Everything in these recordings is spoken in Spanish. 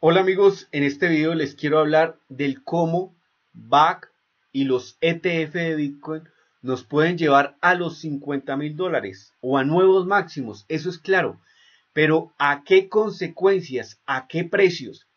Hola amigos, en este video les quiero hablar del cómo BAC y los ETF de Bitcoin nos pueden llevar a los 50 mil dólares o a nuevos máximos, eso es claro, pero ¿a qué consecuencias? ¿A qué precios?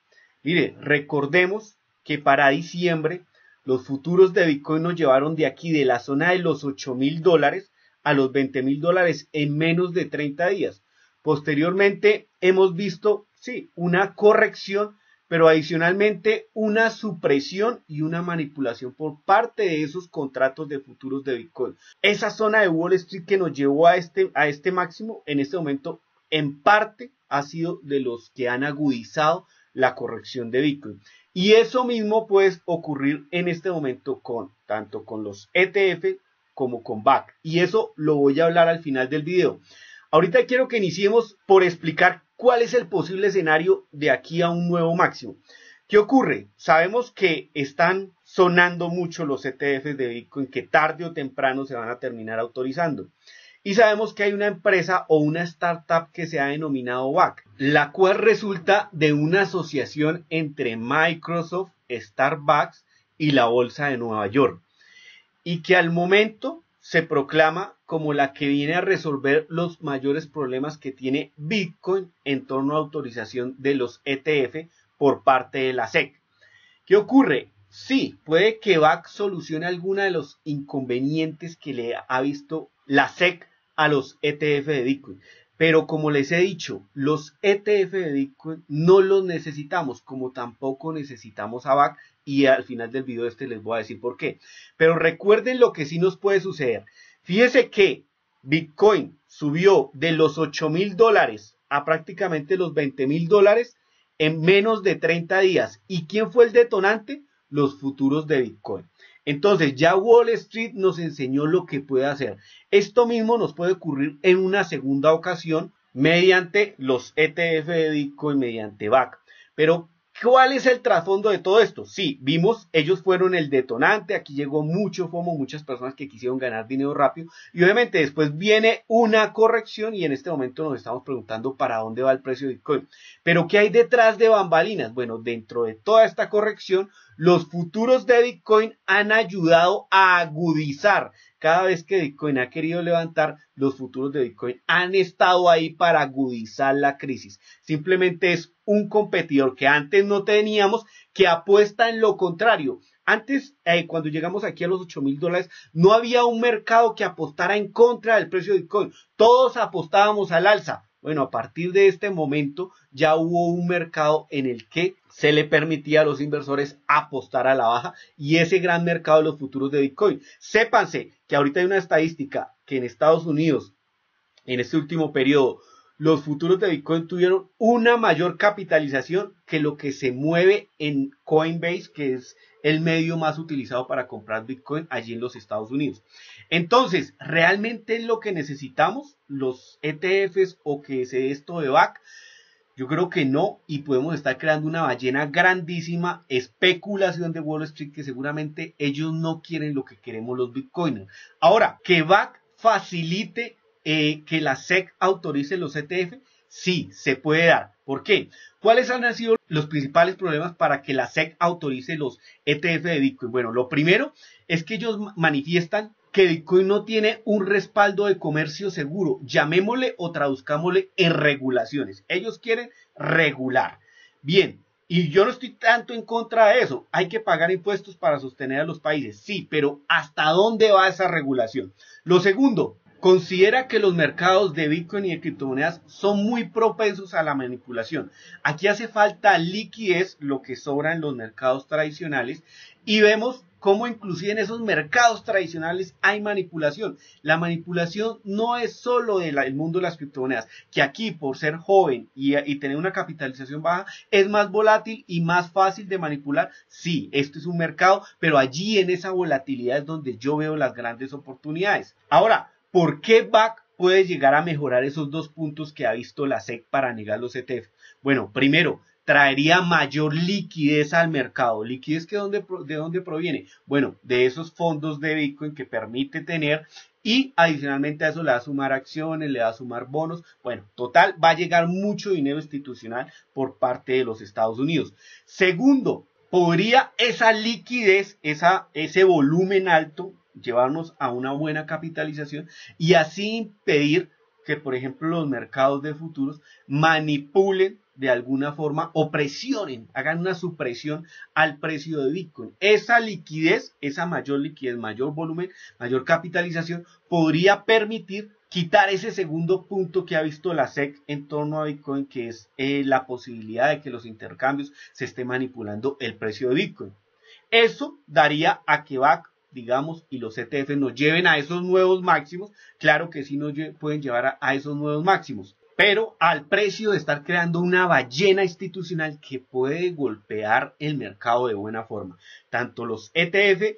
Mire, recordemos que para diciembre los futuros de Bitcoin nos llevaron de aquí, de la zona de los 8 mil dólares a los 20 mil dólares en menos de 30 días. Posteriormente hemos visto sí, una corrección, pero adicionalmente una supresión y una manipulación por parte de esos contratos de futuros de Bitcoin. Esa zona de Wall Street que nos llevó a este, a este máximo, en este momento, en parte ha sido de los que han agudizado la corrección de Bitcoin. Y eso mismo puede ocurrir en este momento con tanto con los ETF como con BAC. Y eso lo voy a hablar al final del video. Ahorita quiero que iniciemos por explicar cuál es el posible escenario de aquí a un nuevo máximo. ¿Qué ocurre? Sabemos que están sonando mucho los ETFs de Bitcoin que tarde o temprano se van a terminar autorizando. Y sabemos que hay una empresa o una startup que se ha denominado VAC, la cual resulta de una asociación entre Microsoft, Starbucks y la Bolsa de Nueva York. Y que al momento se proclama como la que viene a resolver los mayores problemas que tiene Bitcoin en torno a autorización de los ETF por parte de la SEC. ¿Qué ocurre? Sí, puede que BAC solucione alguna de los inconvenientes que le ha visto la SEC a los ETF de Bitcoin. Pero como les he dicho, los ETF de Bitcoin no los necesitamos, como tampoco necesitamos a BAC y al final del video este les voy a decir por qué. Pero recuerden lo que sí nos puede suceder. Fíjense que Bitcoin subió de los 8 mil dólares a prácticamente los 20 mil dólares en menos de 30 días. ¿Y quién fue el detonante? Los futuros de Bitcoin. Entonces ya Wall Street nos enseñó lo que puede hacer. Esto mismo nos puede ocurrir en una segunda ocasión mediante los ETF de Bitcoin, mediante BAC. Pero ¿Cuál es el trasfondo de todo esto? Sí, vimos, ellos fueron el detonante, aquí llegó mucho FOMO, muchas personas que quisieron ganar dinero rápido y obviamente después viene una corrección y en este momento nos estamos preguntando para dónde va el precio de Bitcoin. Pero ¿qué hay detrás de bambalinas? Bueno, dentro de toda esta corrección, los futuros de Bitcoin han ayudado a agudizar cada vez que Bitcoin ha querido levantar, los futuros de Bitcoin han estado ahí para agudizar la crisis. Simplemente es un competidor que antes no teníamos que apuesta en lo contrario. Antes, eh, cuando llegamos aquí a los 8 mil dólares, no había un mercado que apostara en contra del precio de Bitcoin. Todos apostábamos al alza. Bueno, a partir de este momento ya hubo un mercado en el que se le permitía a los inversores apostar a la baja y ese gran mercado de los futuros de Bitcoin. Sépanse que ahorita hay una estadística que en Estados Unidos, en este último periodo, los futuros de Bitcoin tuvieron una mayor capitalización que lo que se mueve en Coinbase, que es el medio más utilizado para comprar Bitcoin allí en los Estados Unidos. Entonces, realmente lo que necesitamos, los ETFs o que es esto de BAC, yo creo que no y podemos estar creando una ballena grandísima, especulación de Wall Street que seguramente ellos no quieren lo que queremos los Bitcoiners. Ahora, que BAC facilite eh, que la SEC autorice los ETF? Sí, se puede dar. ¿Por qué? ¿Cuáles han sido los principales problemas para que la SEC autorice los ETF de Bitcoin? Bueno, lo primero es que ellos manifiestan que Bitcoin no tiene un respaldo de comercio seguro, llamémosle o traduzcámosle en regulaciones. Ellos quieren regular. Bien, y yo no estoy tanto en contra de eso. Hay que pagar impuestos para sostener a los países, sí, pero ¿hasta dónde va esa regulación? Lo segundo, considera que los mercados de Bitcoin y de criptomonedas son muy propensos a la manipulación. Aquí hace falta liquidez, lo que sobra en los mercados tradicionales, y vemos cómo inclusive en esos mercados tradicionales hay manipulación. La manipulación no es solo del mundo de las criptomonedas, que aquí por ser joven y, y tener una capitalización baja es más volátil y más fácil de manipular. Sí, esto es un mercado, pero allí en esa volatilidad es donde yo veo las grandes oportunidades. Ahora, ¿Por qué BAC puede llegar a mejorar esos dos puntos que ha visto la SEC para negar los ETF? Bueno, primero, traería mayor liquidez al mercado. ¿Liquidez que de dónde proviene? Bueno, de esos fondos de Bitcoin que permite tener y adicionalmente a eso le va a sumar acciones, le va a sumar bonos. Bueno, total, va a llegar mucho dinero institucional por parte de los Estados Unidos. Segundo, podría esa liquidez, ese volumen alto llevarnos a una buena capitalización y así impedir que, por ejemplo, los mercados de futuros manipulen de alguna forma o presionen, hagan una supresión al precio de Bitcoin. Esa liquidez, esa mayor liquidez, mayor volumen, mayor capitalización, podría permitir quitar ese segundo punto que ha visto la SEC en torno a Bitcoin, que es eh, la posibilidad de que los intercambios se esté manipulando el precio de Bitcoin. Eso daría a que va digamos, y los ETF nos lleven a esos nuevos máximos, claro que sí nos pueden llevar a esos nuevos máximos, pero al precio de estar creando una ballena institucional que puede golpear el mercado de buena forma. Tanto los ETF,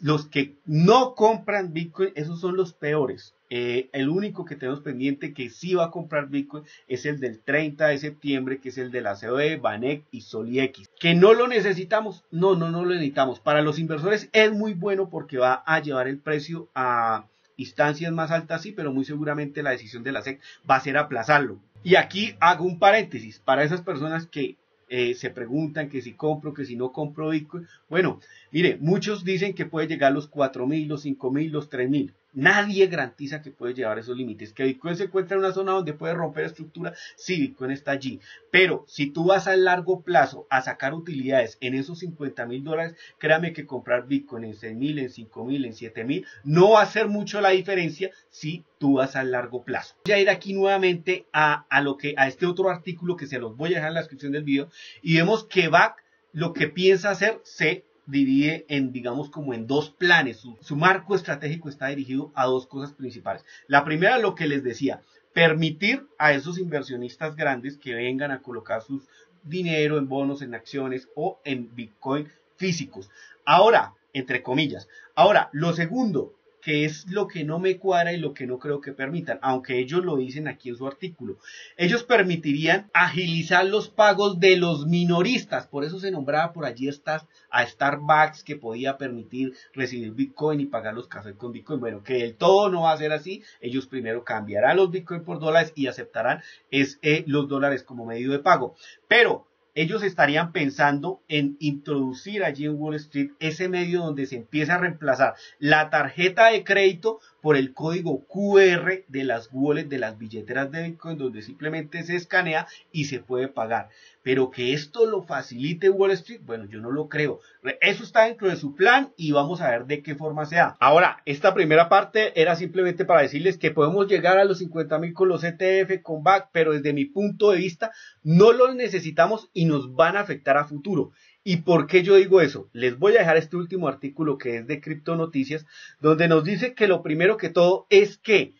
los que no compran Bitcoin, esos son los peores, eh, el único que tenemos pendiente que sí va a comprar Bitcoin es el del 30 de septiembre, que es el de la COE, Banec y Soliex. Que no lo necesitamos, no, no, no lo necesitamos. Para los inversores es muy bueno porque va a llevar el precio a instancias más altas, sí, pero muy seguramente la decisión de la SEC va a ser aplazarlo. Y aquí hago un paréntesis para esas personas que eh, se preguntan que si compro, que si no compro Bitcoin. Bueno, Mire, muchos dicen que puede llegar a los 4.000, los 5.000, los 3.000. Nadie garantiza que puede llevar esos límites. Que Bitcoin se encuentra en una zona donde puede romper estructura, sí, Bitcoin está allí. Pero si tú vas a largo plazo a sacar utilidades en esos 50 mil dólares, créame que comprar Bitcoin en 6,000, en 5,000, en 7,000, no va a hacer mucho la diferencia si tú vas a largo plazo. Voy a ir aquí nuevamente a, lo que, a este otro artículo que se los voy a dejar en la descripción del video y vemos que BAC lo que piensa hacer se divide en, digamos, como en dos planes. Su, marco estratégico está dirigido a dos cosas principales. La primera, lo que les decía, permitir a esos inversionistas grandes que vengan a colocar su dinero en bonos, en acciones o en Bitcoin físicos. Ahora, entre comillas. Ahora, lo segundo, que es lo que no me cuadra y lo que no creo que permitan, aunque ellos lo dicen aquí en su artículo. Ellos permitirían agilizar los pagos de los minoristas, por eso se nombraba por allí estas, a Starbucks que podía permitir recibir Bitcoin y pagar los cafés con Bitcoin. Bueno, que el todo no va a ser así, ellos primero cambiarán los Bitcoin por dólares y aceptarán eh, los dólares como medio de pago. Pero ellos estarían pensando en introducir allí en Wall Street ese medio donde se empieza a reemplazar la tarjeta de crédito por el código QR de las wallets de las billeteras de Bitcoin, donde simplemente se escanea y se puede pagar. Pero que esto lo facilite Wall Street, bueno, yo no lo creo. Eso está dentro de su plan y vamos a ver de qué forma sea. Ahora, esta primera parte era simplemente para decirles que podemos llegar a los 50 mil con los ETF, con BAC, pero desde mi punto de vista no los necesitamos y nos van a afectar a futuro. ¿Y por qué yo digo eso? Les voy a dejar este último artículo que es de Cripto Noticias, donde nos dice que lo primero que todo es que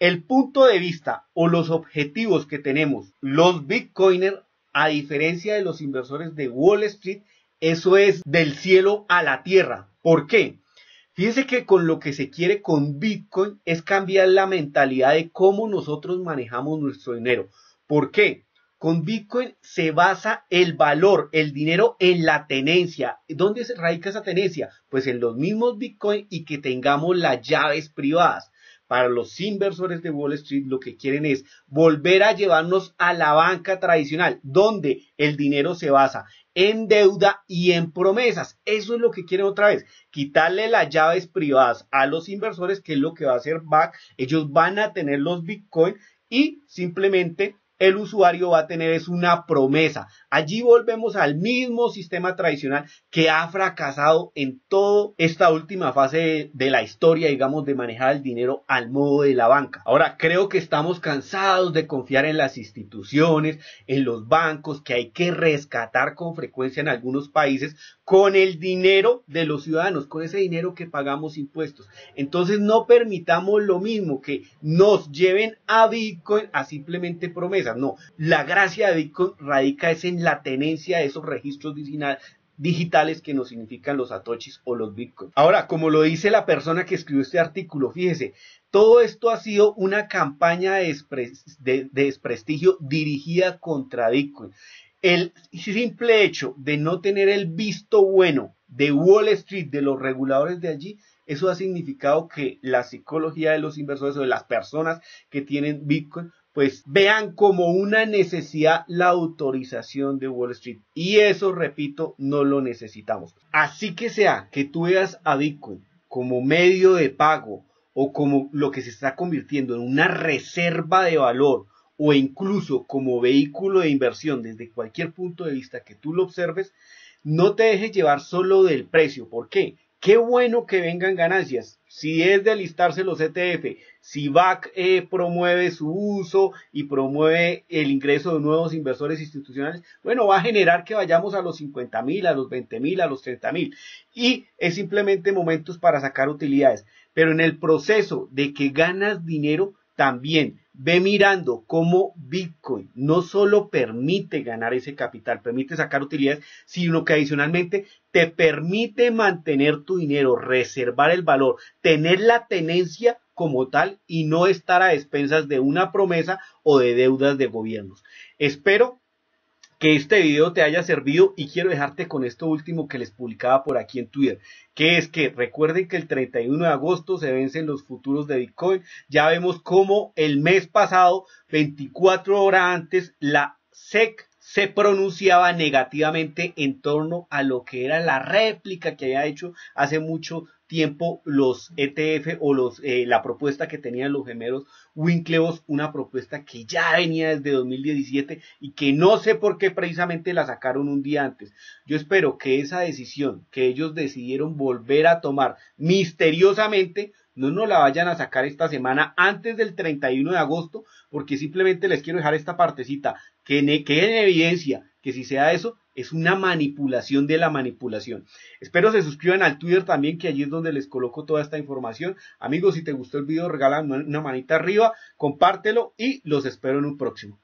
el punto de vista o los objetivos que tenemos los Bitcoiners, a diferencia de los inversores de Wall Street, eso es del cielo a la tierra. ¿Por qué? Fíjense que con lo que se quiere con Bitcoin es cambiar la mentalidad de cómo nosotros manejamos nuestro dinero. ¿Por qué? Con Bitcoin se basa el valor, el dinero en la tenencia. ¿Dónde se radica esa tenencia? Pues en los mismos Bitcoin y que tengamos las llaves privadas. Para los inversores de Wall Street lo que quieren es volver a llevarnos a la banca tradicional, donde el dinero se basa en deuda y en promesas. Eso es lo que quieren otra vez, quitarle las llaves privadas a los inversores, que es lo que va a hacer BAC. Ellos van a tener los Bitcoin y simplemente el usuario va a tener es una promesa. Allí volvemos al mismo sistema tradicional que ha fracasado en toda esta última fase de, la historia, digamos, de manejar el dinero al modo de la banca. Ahora, creo que estamos cansados de confiar en las instituciones, en los bancos, que hay que rescatar con frecuencia en algunos países con el dinero de los ciudadanos, con ese dinero que pagamos impuestos. Entonces no permitamos lo mismo que nos lleven a Bitcoin a simplemente promesas. No, la gracia de Bitcoin radica es en la tenencia de esos registros digitales que nos significan los Atochis o los Bitcoin. Ahora, como lo dice la persona que escribió este artículo, fíjese, todo esto ha sido una campaña de desprestigio dirigida contra Bitcoin el simple hecho de no tener el visto bueno de Wall Street, de los reguladores de allí, eso ha significado que la psicología de los inversores o de las personas que tienen Bitcoin, pues vean como una necesidad la autorización de Wall Street. Y eso, repito, no lo necesitamos. Así que sea que tú veas a Bitcoin como medio de pago o como lo que se está convirtiendo en una reserva de valor o incluso como vehículo de inversión desde cualquier punto de vista que tú lo observes, no te dejes llevar solo del precio. ¿Por qué? Qué bueno que vengan ganancias. Si es de alistarse los ETF, si BAC eh, promueve su uso y promueve el ingreso de nuevos inversores institucionales, bueno, va a generar que vayamos a los 50 mil, a los 20 mil, a los 30 mil. Y es simplemente momentos para sacar utilidades. Pero en el proceso de que ganas dinero, también ve mirando cómo Bitcoin no solo permite ganar ese capital, permite sacar utilidades, sino que adicionalmente te permite mantener tu dinero, reservar el valor, tener la tenencia como tal y no estar a expensas de una promesa o de deudas de gobiernos. Espero que este video te haya servido y quiero dejarte con esto último que les publicaba por aquí en Twitter, que es que recuerden que el 31 de agosto se vencen los futuros de Bitcoin. Ya vemos cómo el mes pasado, 24 horas antes, la SEC se pronunciaba negativamente en torno a lo que era la réplica que había hecho hace mucho tiempo los ETF o los, eh, la propuesta que tenían los gemelos Winklevoss una propuesta que ya venía desde 2017 y que no sé por qué precisamente la sacaron un día antes. Yo espero que esa decisión que ellos decidieron volver a tomar misteriosamente no nos la vayan a sacar esta semana antes del 31 de agosto porque simplemente les quiero dejar esta partecita que quede en evidencia que si sea eso es una manipulación de la manipulación. Espero se suscriban al Twitter también, que allí es donde les coloco toda esta información. Amigos, si te gustó el video, regálame una manita arriba, compártelo y los espero en un próximo.